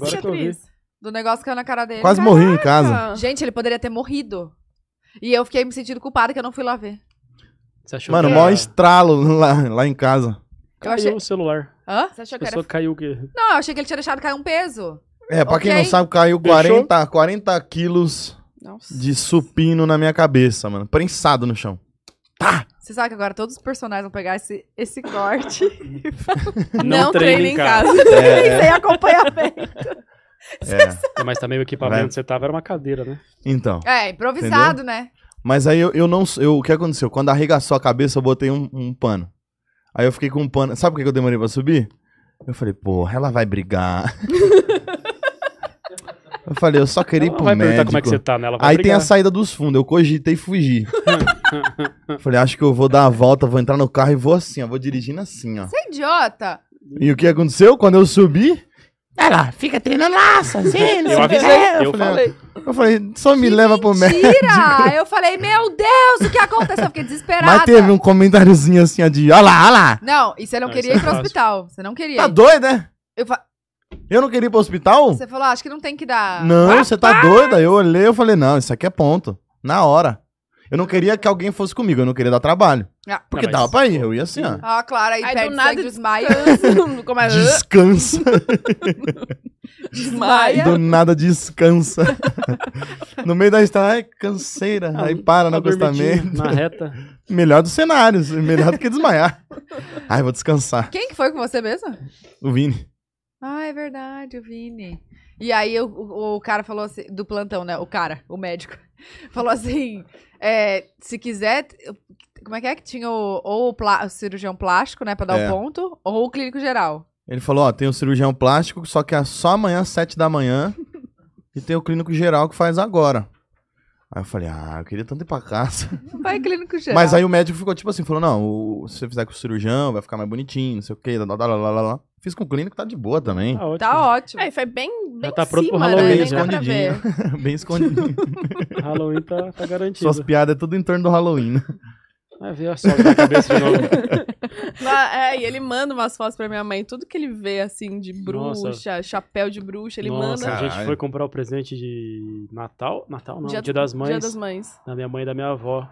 Agora que eu vi. Do negócio que caiu é na cara dele. Quase Caraca. morri em casa. Gente, ele poderia ter morrido. E eu fiquei me sentindo culpada que eu não fui lá ver. Você achou Mano, que maior estralo lá, lá em casa. Eu Caiu achei- o celular. Hã? Você achou A que pessoa era... caiu o quê? Não, eu achei que ele tinha deixado cair um peso. É, pra quem não sabe, caiu 40, 40 quilos Nossa. de supino na minha cabeça, mano. Prensado no chão. Tá. Você sabe que agora todos os personagens vão pegar esse, esse corte. não, não treine em casa. casa. É, Sem é. acompanhamento. É. Mas também o equipamento que você tava era uma cadeira, né? Então. É, improvisado, entendeu? né? Mas aí eu, eu não. Eu, o que aconteceu? Quando arregaçou a cabeça, eu botei um, um pano. Aí eu fiquei com um pano. Sabe por que eu demorei pra subir? Eu falei, porra, ela vai brigar. Eu falei, eu só queria ir pro vai médico. como é que você tá, né? Ela vai Aí brigar. tem a saída dos fundos, eu cogitei fugir. falei, acho que eu vou dar a volta, vou entrar no carro e vou assim, ó, vou dirigindo assim, ó. Você é idiota! E o que aconteceu? Quando eu subi, ela fica treinando laça, assim, não Eu avisei, eu, eu falei. Eu falei, só me que leva pro médico. Mentira! Eu falei, meu Deus, o que aconteceu? Eu fiquei desesperada. Mas teve um comentáriozinho assim, ó, de, olha lá, olha lá. Não, e você não, Não, queria é ir pro fácil. hospital. Você não queria. Tá doido, né? Eu fa- eu não queria ir pro hospital? Você falou, ah, acho que não tem que dar. Não, você tá doida? Eu olhei, eu falei, não, isso aqui é ponto. Na hora. Eu não queria que alguém fosse comigo, eu não queria dar trabalho. Ah, porque não, dava pra ir, eu ia assim, ó. Ah, claro, aí, aí pede do nada desmaia. descansa. É? desmaia. Do nada descansa. no meio da estrada, ai, canseira. aí tá para no acostamento. Na reta. Melhor dos cenários, melhor do que desmaiar. Ai, vou descansar. Quem que foi com você mesmo? O Vini. Ah, é verdade, o Vini. E aí o, o, o cara falou assim, do plantão, né? O cara, o médico, falou assim: é, se quiser, como é que é que tinha o, ou o, plá, o cirurgião plástico, né, pra dar o é. um ponto, ou o clínico geral. Ele falou: ó, tem o cirurgião plástico, só que é só amanhã, às 7 da manhã, e tem o clínico geral que faz agora. Aí eu falei, ah, eu queria tanto ir pra casa. Vai clínico geral. Mas aí o médico ficou tipo assim, falou, não, o, se você fizer com o cirurgião, vai ficar mais bonitinho, não sei o quê, lá, lá, lá, lá, lá com o clínico tá de boa também. Tá ótimo. Tá ótimo. É, foi bem, bem tá né? Já tá pronto cima, pro Halloween, né? escondidinho. bem escondidinho. Halloween tá, tá garantido. Suas piadas é tudo em torno do Halloween, né? Vai ver a sogra na cabeça de novo. É, e ele manda umas fotos pra minha mãe. Tudo que ele vê, assim, de bruxa, Nossa. chapéu de bruxa, ele Nossa, manda. A gente foi comprar o presente de Natal. Natal não, Dia, Dia das Mães. Dia das Mães. Da minha mãe e da minha avó.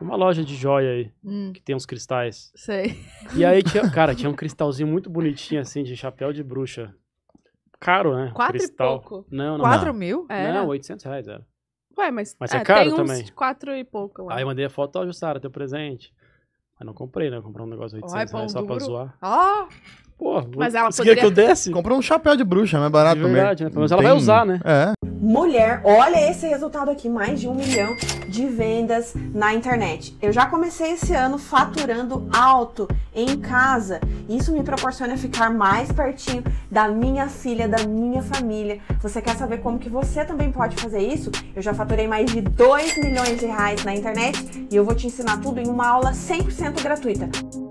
Uma loja de joia aí, hum. que tem uns cristais. Sei. E aí, tinha, cara, tinha um cristalzinho muito bonitinho, assim, de chapéu de bruxa. Caro, né? Quatro cristal. e pouco? Não, não. Quatro não. mil? Não, oitocentos reais era. Ué, mas, mas é, é, caro tem também. uns quatro e pouco. Ué. Aí eu mandei a foto, ó, Jussara, teu presente. Mas não comprei, né? Comprei um negócio de oitocentos reais só duro. pra zoar. Ó! Pô, mas ela poderia... que eu desse? Comprou um chapéu de bruxa, mais é barato de verdade, mesmo. Né? Mas ela tem... vai usar, né? É. Mulher, olha esse resultado aqui, mais de um milhão de vendas na internet. Eu já comecei esse ano faturando alto em casa. Isso me proporciona ficar mais pertinho da minha filha, da minha família. Você quer saber como que você também pode fazer isso? Eu já faturei mais de 2 milhões de reais na internet e eu vou te ensinar tudo em uma aula 100% gratuita.